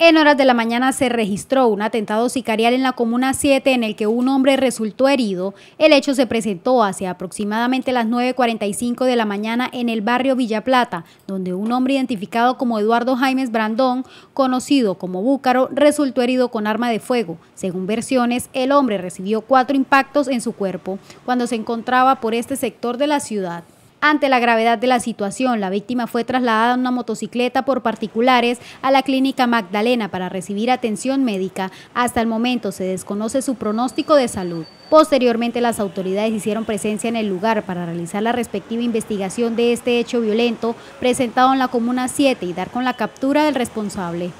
En horas de la mañana se registró un atentado sicarial en la Comuna 7 en el que un hombre resultó herido. El hecho se presentó hacia aproximadamente las 9.45 de la mañana en el barrio Villa Plata, donde un hombre identificado como Eduardo Jaimes Brandón, conocido como Búcaro, resultó herido con arma de fuego. Según versiones, el hombre recibió cuatro impactos en su cuerpo cuando se encontraba por este sector de la ciudad. Ante la gravedad de la situación, la víctima fue trasladada en una motocicleta por particulares a la clínica Magdalena para recibir atención médica. Hasta el momento se desconoce su pronóstico de salud. Posteriormente, las autoridades hicieron presencia en el lugar para realizar la respectiva investigación de este hecho violento presentado en la Comuna 7 y dar con la captura del responsable.